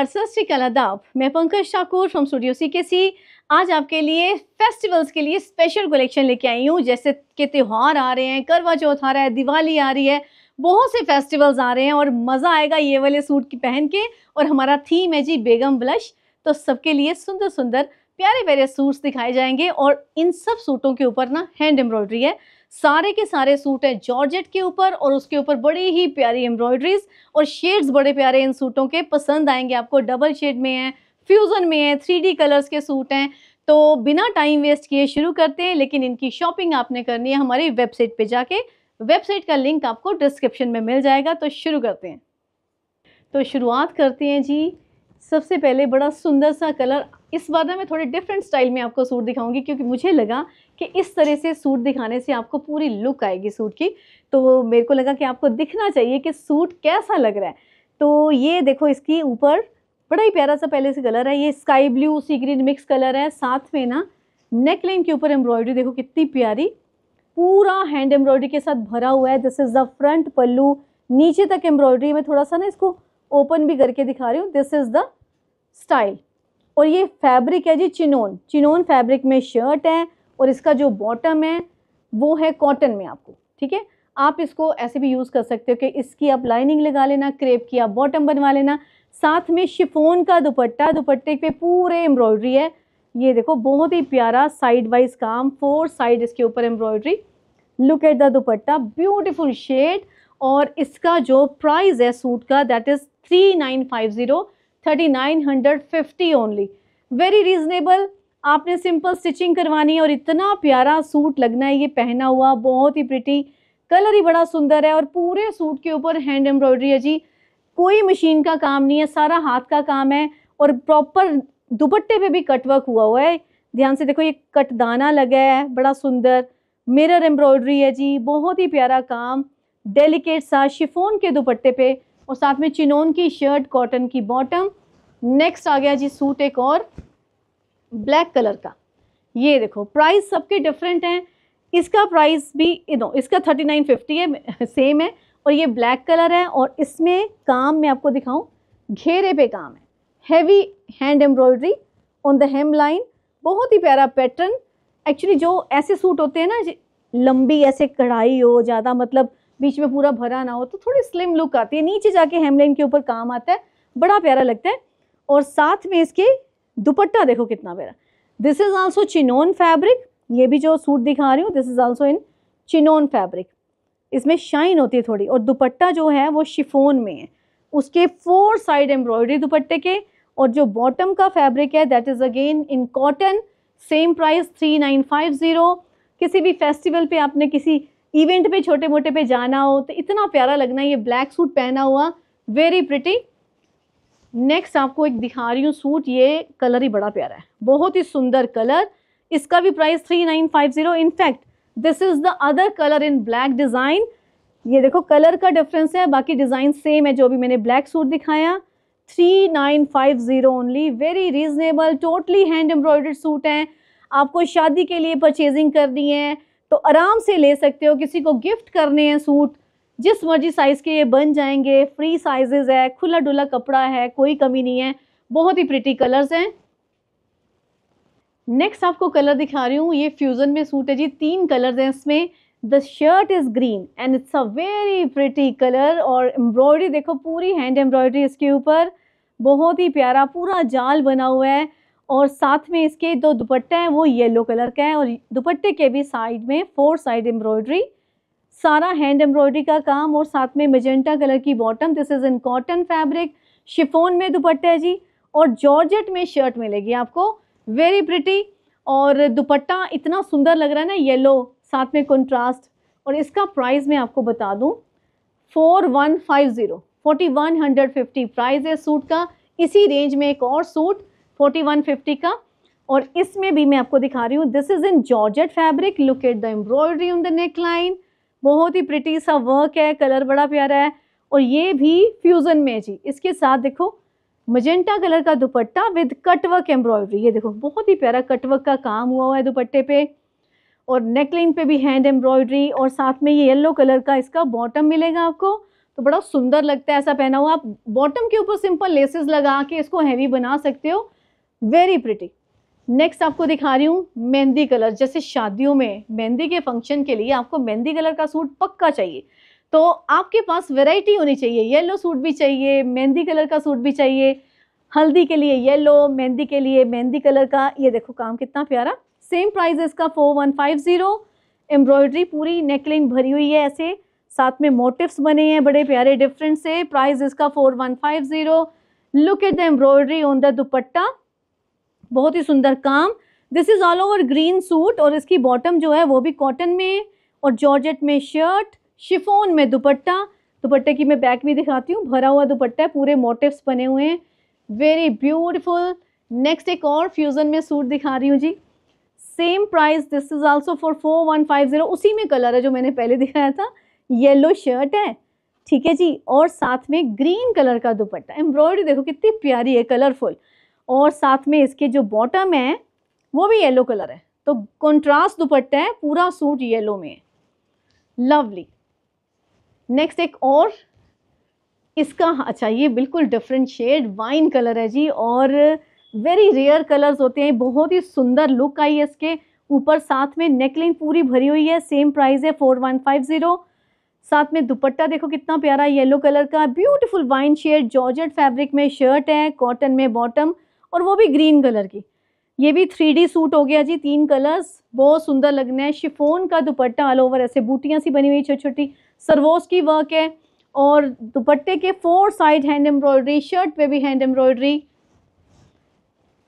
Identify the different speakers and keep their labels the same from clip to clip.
Speaker 1: artistical अदाब मैं Pankaj Thakur from studio C K C आज आपके लिए फेस्टिवल्स के लिए स्पेशल कलेक्शन लेके आई हूँ जैसे कि त्यौहार आ रहे हैं करवा चौथ आ रहा है दिवाली आ रही है बहुत से फेस्टिवल्स आ रहे हैं और मज़ा आएगा ये वाले सूट की पहन के और हमारा थीम है जी बेगम ब्लश तो सबके लिए सुंदर सुंदर प्यारे प्यारे सूट्स दिखाए जाएंगे और इन सब सूटों के ऊपर ना हैंड एम्ब्रॉयड्री है सारे के सारे सूट हैं जॉर्जेट के ऊपर और उसके ऊपर बड़ी ही प्यारी एम्ब्रॉयडरीज और शेड्स बड़े प्यारे इन सूटों के पसंद आएंगे आपको डबल शेड में है फ्यूज़न में है थ्री कलर्स के सूट हैं तो बिना टाइम वेस्ट किए शुरू करते हैं लेकिन इनकी शॉपिंग आपने करनी है हमारी वेबसाइट पे जाके वेबसाइट का लिंक आपको डिस्क्रिप्शन में मिल जाएगा तो शुरू करते हैं तो शुरुआत करते हैं जी सबसे पहले बड़ा सुंदर सा कलर इस बार ना मैं थोड़े डिफरेंट स्टाइल में आपको सूट दिखाऊंगी क्योंकि मुझे लगा कि इस तरह से सूट दिखाने से आपको पूरी लुक आएगी सूट की तो मेरे को लगा कि आपको दिखना चाहिए कि सूट कैसा लग रहा है तो ये देखो इसकी ऊपर बड़ा ही प्यारा सा पहले से कलर है ये sky blue sea green mix colour है साथ में ना नेकलाइन के ऊपर एम्ब्रॉयडरी देखो कितनी प्यारी पूरा हैंड एम्ब्रॉयडरी के साथ भरा हुआ है this is the front pallu नीचे तक एम्ब्रॉयडरी मैं थोड़ा सा ना इसको ओपन भी करके दिखा रही हूँ दिस इज़ द स्टाइल और ये फैब्रिक है जी चिनोन चिनोन फैब्रिक में शर्ट है और इसका जो बॉटम है वो है कॉटन में आपको ठीक है आप इसको ऐसे भी यूज़ कर सकते हो कि इसकी आप लाइनिंग लगा लेना क्रेप की आप बॉटम बनवा लेना साथ में शिफोन का दुपट्टा दुपट्टे पे पूरे एम्ब्रॉयडरी है ये देखो बहुत ही प्यारा साइड वाइज काम फोर साइड इसके ऊपर embroidery look at the dupatta beautiful shade और इसका जो प्राइस है सूट का that is three nine five zero thirty nine hundred fifty only very reasonable आपने सिंपल स्टिचिंग करवानी है और इतना प्यारा सूट लगना है ये पहना हुआ बहुत ही प्रिटी कलर ही बड़ा सुंदर है और पूरे सूट के ऊपर हैंड एम्ब्रॉयडरी है जी कोई मशीन का काम नहीं है सारा हाथ का काम है और प्रॉपर दुपट्टे पे भी कटवर्क हुआ हुआ है ध्यान से देखो ये कटदाना लगा है बड़ा सुंदर मिरर एम्ब्रॉयडरी है जी बहुत ही प्यारा काम डेलिकेट सा शिफोन के दुपट्टे पे और साथ में चिनोन की शर्ट कॉटन की बॉटम नेक्स्ट आ गया जी सूट एक और ब्लैक कलर का ये देखो प्राइस सबके डिफरेंट हैं इसका प्राइस भी नो इसका थर्टी नाइन फिफ्टी है सेम है और ये ब्लैक कलर है और इसमें काम मैं आपको दिखाऊं घेरे पे काम है heavy hand embroidery on the hem line बहुत ही प्यारा पैटर्न एक्चुअली जो ऐसे सूट होते हैं ना लंबी ऐसे कढ़ाई हो ज़्यादा मतलब बीच में पूरा भरा ना हो तो थोड़ी स्लिम लुक आती है नीचे जाके हेमलाइन के ऊपर काम आता है बड़ा प्यारा लगता है और साथ में इसके दुपट्टा देखो कितना मेरा this is also chinon fabric ये भी जो सूट दिखा रही हूँ this is also in chinon fabric इसमें शाइन होती है थोड़ी और दुपट्टा जो है वो शिफोन में है उसके फोर साइड एम्ब्रॉयडरी दुपट्टे के और जो बॉटम का फैब्रिक है that is again in cotton same price three nine five zero किसी भी फेस्टिवल पे आपने किसी इवेंट पे छोटे मोटे पे जाना हो तो इतना प्यारा लगना है ये ब्लैक सूट पहना हुआ वेरी प्रिटी नेक्स्ट आपको एक दिखा रही हूँ सूट ये कलर ही बड़ा प्यारा है बहुत ही सुंदर कलर इसका भी price three nine five zero in fact this is the other colour in black design ये देखो कलर का डिफरेंस है बाकी डिज़ाइन सेम है जो भी मैंने ब्लैक सूट दिखाया three nine five zero only very reasonable totally hand embroidered suit है आपको शादी के लिए परचेजिंग करनी है तो आराम से ले सकते हो किसी को गिफ्ट करने हैं सूट जिस मर्जी साइज़ के ये बन जाएंगे फ्री साइजेस है खुला डुला कपड़ा है कोई कमी नहीं है बहुत ही प्रिटी कलर्स हैं नेक्स्ट आपको कलर दिखा रही हूँ ये फ्यूज़न में सूट है जी तीन कलर्स हैं इसमें the shirt is green and it's a very pretty colour और एम्ब्रॉयडरी देखो पूरी हैंड एम्ब्रॉयडरी इसके ऊपर बहुत ही प्यारा पूरा जाल बना हुआ है और साथ में इसके दो दुपट्टे हैं वो येलो कलर का है और दुपट्टे के भी साइड में फोर साइड एम्ब्रॉयडरी सारा हैंड एम्ब्रॉयडरी का काम और साथ में मेजेंटा कलर की bottom this is in cotton fabric chiffon में दुपट्टा है जी और जॉर्जेट में शर्ट मिलेगी आपको वेरी प्रिटी और दुपट्टा इतना सुंदर लग रहा है ना येलो साथ में कंट्रास्ट और इसका प्राइस मैं आपको बता दूं four one five zero forty one hundred fifty price है सूट का इसी रेंज में एक और सूट फोर्टी वन फिफ्टी का और इसमें भी मैं आपको दिखा रही हूँ this is in georgette fabric look at the embroidery on the neck line बहुत ही प्रिटी सा वर्क है कलर बड़ा प्यारा है और ये भी फ्यूज़न में है जी इसके साथ देखो मजेंटा कलर का दुपट्टा विद कटवर्क एम्ब्रॉयडरी ये देखो बहुत ही प्यारा कटवर्क का काम हुआ हुआ है दुपट्टे पे और नेकलिंग पे भी हैंड एम्ब्रॉयडरी और साथ में ये येलो कलर का इसका बॉटम मिलेगा आपको तो बड़ा सुंदर लगता है ऐसा पहना हुआ आप बॉटम के ऊपर सिंपल लेसेस लगा के इसको हैवी बना सकते हो वेरी प्रिटी नेक्स्ट आपको दिखा रही हूँ मेहंदी कलर जैसे शादियों में मेहंदी के फंक्शन के लिए आपको मेहंदी कलर का सूट पक्का चाहिए तो आपके पास वेराइटी होनी चाहिए येलो सूट भी चाहिए मेहंदी कलर का सूट भी चाहिए हल्दी के लिए येलो मेहंदी के लिए मेहंदी कलर का ये देखो काम कितना प्यारा सेम प्राइस है इसका four one five zero embroidery पूरी नेकलिन भरी हुई है ऐसे साथ में मोटिव्स बने हैं बड़े प्यारे डिफरेंट से प्राइस इसका four one five zero look at the embroidery on the dupatta बहुत ही सुंदर काम this is all over green suit और इसकी बॉटम जो है वो भी कॉटन में और जॉर्जेट में शर्ट शिफोन में दुपट्टा दुपट्टे की मैं बैक भी दिखाती हूँ भरा हुआ दुपट्टा है पूरे मोटिव्स बने हुए हैं वेरी ब्यूटिफुल नेक्स्ट एक और फ्यूज़न में सूट दिखा रही हूँ जी same price this is also for four one five zero उसी में कलर है जो मैंने पहले दिखाया था येलो शर्ट है ठीक है जी और साथ में ग्रीन कलर का दुपट्टा एम्ब्रॉयडरी देखो कितनी प्यारी है कलरफुल और साथ में इसके जो बॉटम है वो भी येलो कलर है तो कंट्रास्ट दुपट्टा है पूरा सूट येलो में है लवली नेक्स्ट एक और इसका अच्छा ये बिल्कुल डिफरेंट शेड वाइन कलर है जी और वेरी रेयर कलर्स होते हैं बहुत ही सुंदर लुक आई है इसके ऊपर साथ में नेकलिंग पूरी भरी हुई है सेम प्राइस है फोर वन फाइव ज़ीरो साथ में दुपट्टा देखो कितना प्यारा येलो कलर का beautiful wine shade georgette fabric में शर्ट है कॉटन में बॉटम और वो भी ग्रीन कलर की ये भी थ्री सूट हो गया जी तीन कलर्स बहुत सुंदर लगने हैं शिफोन का दुपट्टा ऑल ओवर ऐसे बूटियाँ सी बनी हुई छोटी छोटी सरवोस की वर्क है और दुपट्टे के four side hand embroidery shirt पे भी हैंड एम्ब्रॉयडरी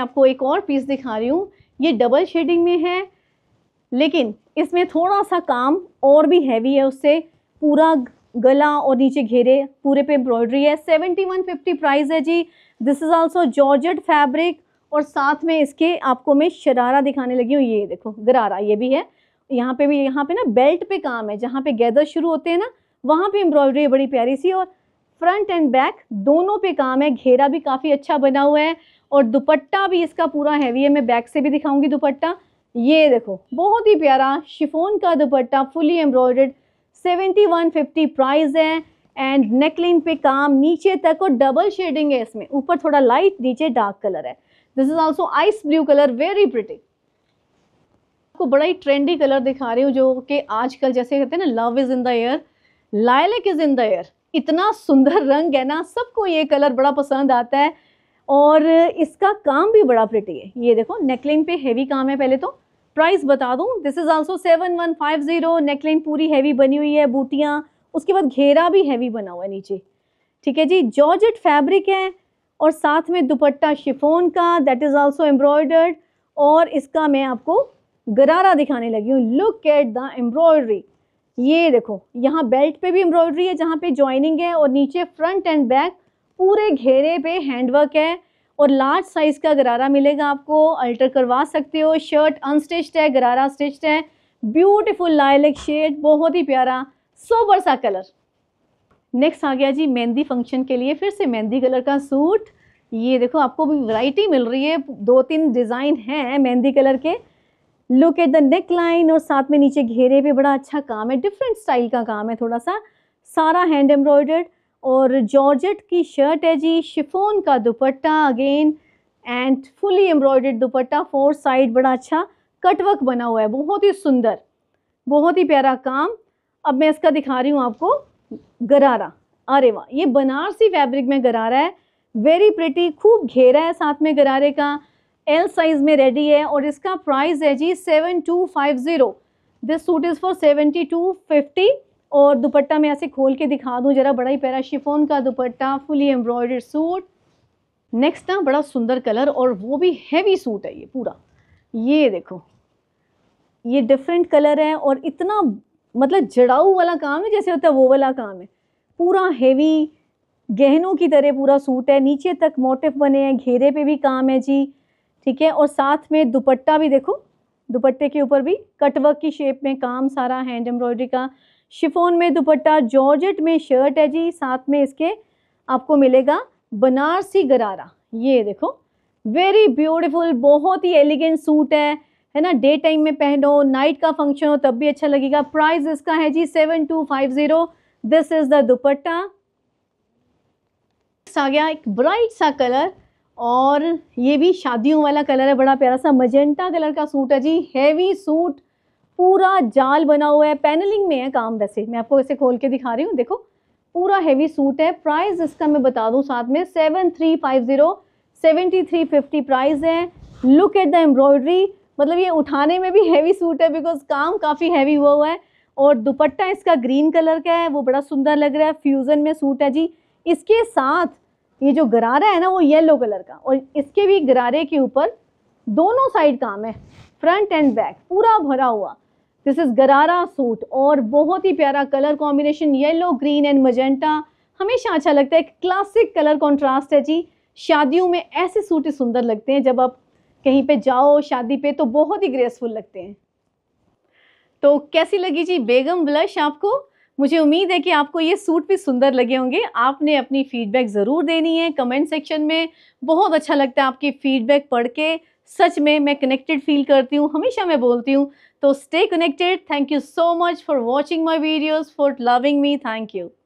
Speaker 1: आपको एक और पीस दिखा रही हूँ ये डबल शेडिंग में है लेकिन इसमें थोड़ा सा काम और भी हैवी है उससे पूरा गला और नीचे घेरे पूरे पे एम्ब्रॉयडरी है सेवेंटी वन फिफ्टी प्राइस है जी this is also georgette fabric और साथ में इसके आपको मैं शरारा दिखाने लगी हूँ ये देखो गरारा ये भी है यहाँ पे भी यहाँ पे ना बेल्ट पे काम है जहाँ पे गैदर शुरू होते हैं ना वहाँ पे एम्ब्रॉयडरी बड़ी प्यारी सी और फ्रंट एंड बैक दोनों पे काम है घेरा भी काफ़ी अच्छा बना हुआ है और दुपट्टा भी इसका पूरा हैवी है मैं बैक से भी दिखाऊंगी दुपट्टा ये देखो बहुत ही प्यारा शिफोन का dupatta fully embroidered seventy one fifty price है एंड नेकलाइन पे काम नीचे तक और डबल शेडिंग है इसमें ऊपर थोड़ा लाइट नीचे डार्क कलर है this is also ice blue colour very pretty आपको बड़ा ही ट्रेंडी कलर दिखा रही हूँ जो कि आजकल जैसे कहते हैं ना love is in the air lilac is in the air इतना सुंदर रंग है ना सबको ये कलर बड़ा पसंद आता है और इसका काम भी बड़ा प्रिटी है ये देखो नेकलाइन पे हेवी काम है पहले तो प्राइस बता दूं this is also seven one five zero neckline पूरी हैवी बनी हुई है बूटियाँ उसके बाद घेरा भी हैवी बना हुआ है नीचे ठीक है जी जॉर्जेट फैब्रिक है और साथ में दुपट्टा शिफोन का दैट इज़ आल्सो एम्ब्रॉयडर्ड और इसका मैं आपको गरारा दिखाने लगी हूँ लुक एट द एम्ब्रॉयडरी ये देखो यहाँ बेल्ट पे भी एम्ब्रॉयडरी है जहाँ पे जॉइनिंग है और नीचे फ्रंट एंड बैक पूरे घेरे पे हैंडवर्क है और लार्ज साइज़ का गरारा मिलेगा आपको अल्टर करवा सकते हो शर्ट अनस्टिच्ड है गरारा स्टिच्ड है ब्यूटिफुल लाइलक शेड बहुत ही प्यारा सोबर सा कलर नेक्स्ट आ गया जी मेहंदी फंक्शन के लिए फिर से मेहंदी कलर का सूट ये देखो आपको भी वैरायटी मिल रही है दो तीन डिज़ाइन हैं मेहंदी कलर के look at the neck line और साथ में नीचे घेरे पे बड़ा अच्छा काम है डिफरेंट स्टाइल का काम है थोड़ा सा सारा हैंड एम्ब्रॉयडर्ड और जॉर्जेट की शर्ट है जी शिफोन का dupatta again and fully embroidered dupatta four side बड़ा अच्छा कटवर्क बना हुआ है बहुत ही सुंदर बहुत ही प्यारा काम अब मैं इसका दिखा रही हूँ आपको गरारा अरे वाह ये बनारसी फैब्रिक में गरारा है वेरी प्रिटी खूब घेरा है साथ में गरारे का एल साइज़ में रेडी है और इसका प्राइस है जी seven two five zero this suit is for seventy two fifty और दुपट्टा मैं ऐसे खोल के दिखा दूँ ज़रा बड़ा ही प्यारा शिफोन का dupatta fully embroidered suit next ना बड़ा सुंदर कलर और वो भी हैवी सूट है ये पूरा ये देखो ये डिफरेंट कलर है और इतना मतलब जड़ाऊ वाला काम है जैसे होता है वो वाला काम है पूरा हेवी गहनों की तरह पूरा सूट है नीचे तक मोटिफ बने हैं घेरे पे भी काम है जी ठीक है और साथ में दुपट्टा भी देखो दुपट्टे के ऊपर भी कटवर्क की शेप में काम सारा हैंड एम्ब्रॉयडरी का शिफोन में दुपट्टा जॉर्जेट में शर्ट है जी साथ में इसके आपको मिलेगा बनारसी गरारा ये देखो वेरी ब्यूटिफुल बहुत ही एलिगेंट सूट है है ना डे टाइम में पहनो नाइट का फंक्शन हो तब भी अच्छा लगेगा प्राइस इसका है जी seven two five zero this is the dupatta आ गया एक ब्राइट सा कलर और ये भी शादियों वाला कलर है बड़ा प्यारा सा मजेंटा कलर का सूट है जी हैवी सूट पूरा जाल बना हुआ है पैनलिंग में है काम वैसे मैं आपको वैसे खोल के दिखा रही हूँ देखो पूरा हैवी सूट है प्राइस इसका मैं बता दूँ साथ में seven three five zero seventy three fifty price है लुक एट द एम्ब्रॉयडरी मतलब ये उठाने में भी हैवी सूट है बिकॉज काम काफ़ी हैवी हुआ हुआ है और दुपट्टा इसका ग्रीन कलर का है वो बड़ा सुंदर लग रहा है फ्यूज़न में सूट है जी इसके साथ ये जो गरारा है ना वो येलो कलर का और इसके भी गरारे के ऊपर दोनों साइड काम है फ्रंट एंड बैक पूरा भरा हुआ दिस इज़ गरारा सूट और बहुत ही प्यारा colour combination yellow green and magenta हमेशा अच्छा लगता है एक क्लासिक कलर कॉन्ट्रास्ट है जी शादियों में ऐसे सूट सुंदर लगते हैं जब आप कहीं पे जाओ शादी पे तो बहुत ही ग्रेसफुल लगते हैं तो कैसी लगी जी बेगम ब्लश आपको मुझे उम्मीद है कि आपको ये सूट भी सुंदर लगे होंगे आपने अपनी फ़ीडबैक ज़रूर देनी है कमेंट सेक्शन में बहुत अच्छा लगता है आपकी फ़ीडबैक पढ़ के सच में मैं कनेक्टेड फील करती हूँ हमेशा मैं बोलती हूँ तो stay connected thank you so much for watching my videos for loving me thank you